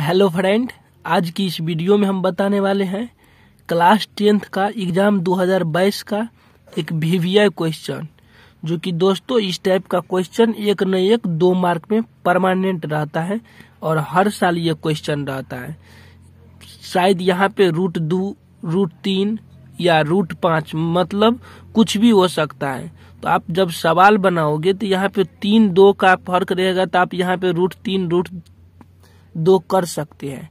hello friend आज की इस वीडियो में हम बताने वाले हैं क्लास टेंथ का एग्ज़ाम 2022 का एक वीवीआई क्वेश्चन जो कि दोस्तों इस टाइप का क्वेश्चन एक न एक दो मार्क में परमानेंट रहता है और हर साल ये क्वेश्चन रहता है शायद यहाँ पे रूट दो रूट तीन या रूट पाँच मतलब कुछ भी हो सकता है तो आप जब सवाल बनाओगे तो यहाँ पे तीन दो का फर्क रहेगा तो आप यहाँ पे रूट तीन रूट दो कर सकते हैं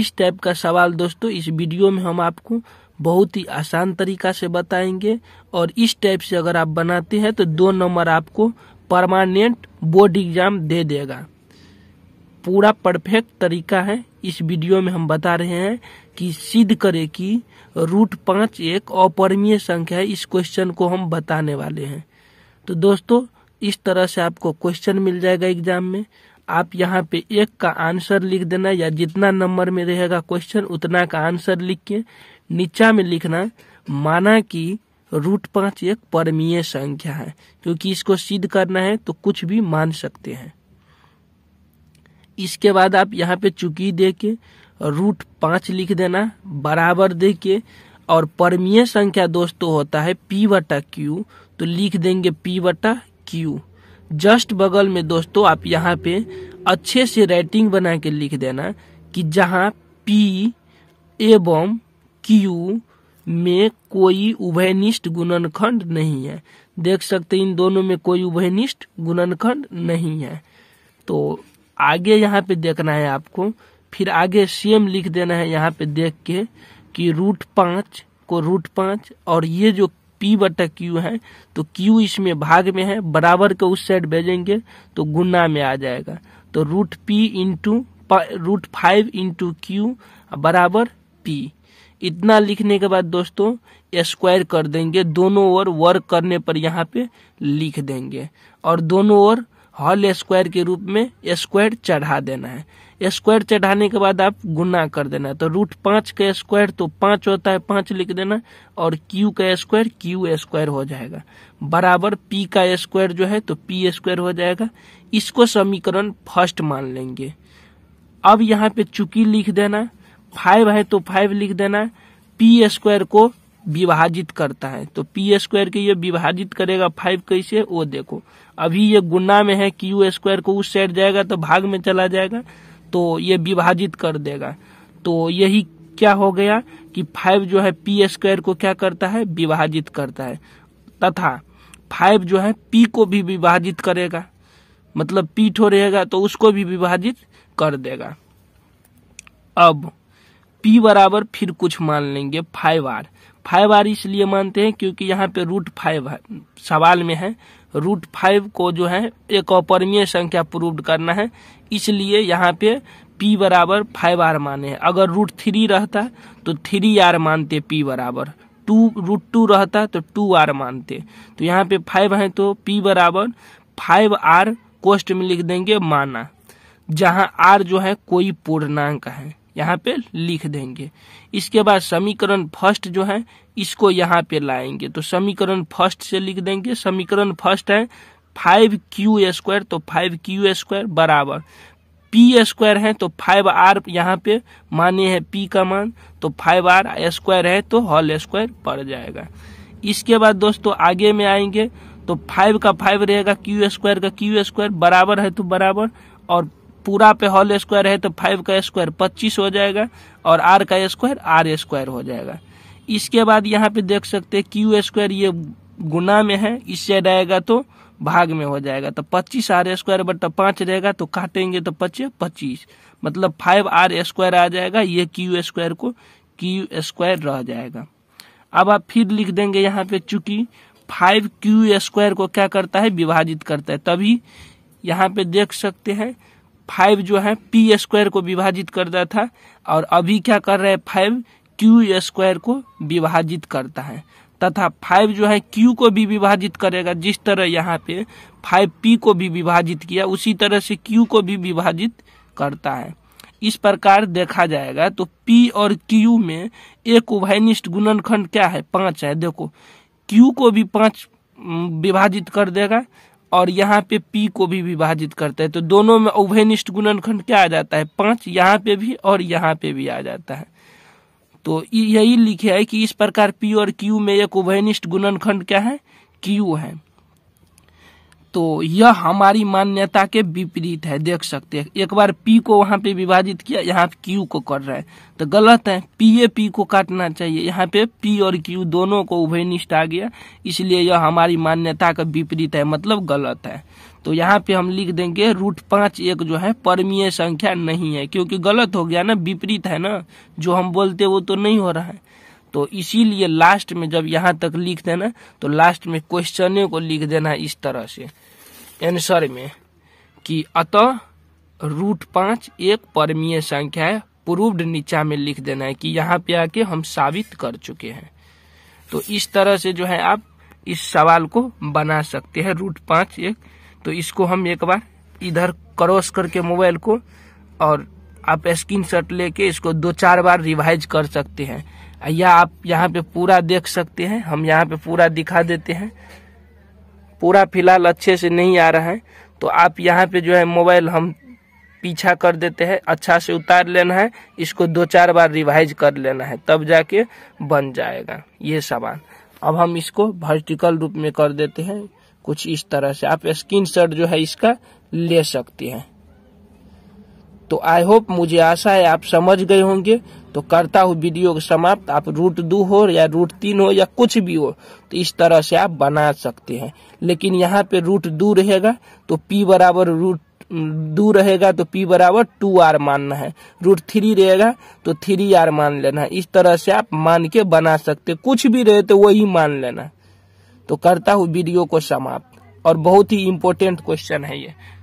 इस टाइप का सवाल दोस्तों इस वीडियो में हम आपको बहुत ही आसान तरीका से बताएंगे और इस टाइप से अगर आप बनाते हैं तो दो नंबर आपको परमानेंट बोर्ड एग्जाम दे देगा पूरा परफेक्ट तरीका है इस वीडियो में हम बता रहे हैं कि सिद्ध करें कि रूट पांच एक अपरमीय संख्या है इस क्वेश्चन को हम बताने वाले हैं तो दोस्तों इस तरह से आपको क्वेश्चन मिल जाएगा एग्जाम में आप यहाँ पे एक का आंसर लिख देना या जितना नंबर में रहेगा क्वेश्चन उतना का आंसर लिख के नीचा में लिखना माना कि रूट पांच एक परमीय संख्या है क्योंकि इसको सिद्ध करना है तो कुछ भी मान सकते हैं इसके बाद आप यहाँ पे चुकी दे के रूट पांच लिख देना बराबर दे के और परमीय संख्या दोस्तों होता है पी बटा क्यू तो लिख देंगे पी बटा क्यू जस्ट बगल में दोस्तों आप यहाँ पे अच्छे से राइटिंग बना के लिख देना कि जहाँ पी एवं क्यू में कोई उभयनिष्ठ गुणनखंड नहीं है देख सकते इन दोनों में कोई उभयनिष्ठ गुणनखंड नहीं है तो आगे यहाँ पे देखना है आपको फिर आगे सेम लिख देना है यहाँ पे देख के कि रूट पांच को रूट पाँच और ये जो पी बटा क्यू है तो क्यू इसमें भाग में है बराबर के उस साइड भेजेंगे तो गुना में आ जाएगा तो root P into root five into Q बराबर पी इतना लिखने के बाद दोस्तों स्क्वायर कर देंगे दोनों ओर वर्क करने पर यहाँ पे लिख देंगे और दोनों ओर हॉल स्क्वायर के रूप में स्क्वायर चढ़ा देना है स्क्वायर चढ़ाने के बाद आप गुना कर देना है तो रूट पांच का स्क्वायर तो पांच होता है पांच लिख देना और क्यू का स्क्वायर क्यू स्क्वायर हो जाएगा बराबर पी का स्क्वायर जो है तो पी स्क्वायर हो जाएगा इसको समीकरण फर्स्ट मान लेंगे अब यहाँ पे चुकी लिख देना फाइव है तो फाइव लिख देना पी स्क्वायर को विभाजित करता है तो पी स्क्वायर के ये विभाजित करेगा फाइव कैसे वो देखो अभी ये गुना में है क्यू स्क्वायर को उस साइड जाएगा तो भाग में चला जाएगा तो ये विभाजित कर देगा तो यही क्या हो गया कि फाइव जो है पी स्क्वायर को क्या करता है विभाजित करता है तथा फाइव जो है पी को भी विभाजित करेगा मतलब पी ठो रहेगा तो उसको भी विभाजित कर देगा अब पी बराबर फिर कुछ मान लेंगे फाइव आर फाइव आर इसलिए मानते हैं क्योंकि यहाँ पे रूट फाइव सवाल में है रूट फाइव को जो है एक अपरमीय संख्या प्रूव करना है इसलिए यहाँ पे पी बराबर फाइव आर माने हैं अगर रूट थ्री रहता तो थ्री आर मानते पी बराबर टू रूट टू रहता तो टू आर मानते तो यहाँ पे फाइव है तो पी बराबर फाइव आर कोष्ट में लिख देंगे माना जहाँ आर जो है कोई पूर्णांक है यहाँ पे लिख देंगे इसके बाद समीकरण फर्स्ट जो है इसको यहाँ पे लाएंगे तो समीकरण फर्स्ट से लिख देंगे समीकरण फर्स्ट है फाइव क्यू स्क्वायर तो फाइव क्यू स्क्वायर बराबर पी स्क्वायर है तो फाइव आर यहाँ पे माने है पी का मान तो फाइव आर स्क्वायर है तो हॉल स्क्वायर पड़ जाएगा इसके बाद दोस्तों आगे में आएंगे तो फाइव का फाइव रहेगा क्यू स्क्वायर का क्यू स्क्वायर बराबर है तो बराबर और पूरा पे होल स्क्वायर है तो फाइव का स्क्वायर पच्चीस हो जाएगा और आर का स्क्वायर आर स्क्वायर हो जाएगा इसके बाद यहाँ पे देख सकते हैं क्यू स्क्वायर ये गुना में है इससे रहेगा तो भाग में हो जाएगा तो पच्चीस आर स्क्वायर बट पाँच रहेगा तो काटेंगे तो पच्चीस पच्चीस मतलब फाइव आर स्क्वायर आ जाएगा ये क्यू स्क्वायर को क्यू स्क्वायर रह जाएगा अब आप फिर लिख देंगे यहाँ पे चूंकि फाइव क्यू स्क्वायर को क्या करता है विभाजित करता है तभी यहाँ पे देख सकते हैं फाइव जो है पी स्क्वायर को विभाजित करता था और अभी क्या कर रहे है फाइव क्यू स्क्वायर को विभाजित करता है तथा फाइव जो है क्यू को भी विभाजित करेगा जिस तरह यहाँ पे फाइव पी को भी विभाजित किया उसी तरह से क्यू को भी विभाजित करता है इस प्रकार देखा जाएगा तो पी और क्यू में एक उभयनिष्ठ गुणनखंड क्या है पांच है देखो क्यू को भी पांच विभाजित कर देगा और यहाँ पे पी को भी विभाजित करता है तो दोनों में उभयनिष्ठ गुणनखंड क्या आ जाता है पांच यहाँ पे भी और यहाँ पे भी आ जाता है तो यही लिखे है कि इस प्रकार पी और क्यू में एक उभयनिष्ठ गुणनखंड क्या है क्यू है तो यह हमारी मान्यता के विपरीत है देख सकते हैं एक बार पी को वहां पे विभाजित किया यहाँ क्यू को कर रहे हैं तो गलत है पी ए पी को काटना चाहिए यहाँ पे पी और क्यू दोनों को उभयनिष्ठ आ गया इसलिए यह हमारी मान्यता का विपरीत है मतलब गलत है तो यहाँ पे हम लिख देंगे रूट पांच एक जो है परमीय संख्या नहीं है क्योंकि गलत हो गया ना विपरीत है ना जो हम बोलते वो तो नहीं हो रहा है तो इसीलिए लास्ट में जब यहाँ तक लिख देना तो लास्ट में क्वेश्चन को लिख देना इस तरह से आंसर में कि अतः रूट पांच एक परमीय संख्या है प्रूव्ड नीचा में लिख देना है कि यहाँ पे आके हम साबित कर चुके हैं तो इस तरह से जो है आप इस सवाल को बना सकते हैं रूट पांच एक तो इसको हम एक बार इधर क्रॉस करके मोबाइल को और आप स्क्रीन शॉट लेके इसको दो चार बार रिवाइज कर सकते हैं या आप यहाँ पे पूरा देख सकते हैं हम यहाँ पे पूरा दिखा देते हैं पूरा फिलहाल अच्छे से नहीं आ रहा है तो आप यहाँ पे जो है मोबाइल हम पीछा कर देते हैं अच्छा से उतार लेना है इसको दो चार बार रिवाइज कर लेना है तब जाके बन जाएगा ये सामान अब हम इसको वर्टिकल रूप में कर देते हैं कुछ इस तरह से आप स्क्रीन शॉट जो है इसका ले सकते हैं तो आई होप मुझे आशा है आप समझ गए होंगे तो करता हूँ वीडियो को समाप्त आप रूट दो हो या रूट तीन हो या कुछ भी हो तो इस तरह से आप बना सकते हैं लेकिन यहाँ पे रूट दो रहेगा तो पी बराबर रूट दो रहेगा तो पी बराबर टू आर मानना है रूट थ्री रहेगा तो थ्री आर मान लेना है इस तरह से आप मान के बना सकते कुछ भी रहे तो वही मान लेना तो करता हूँ वीडियो को समाप्त और बहुत ही इम्पोर्टेंट क्वेश्चन है ये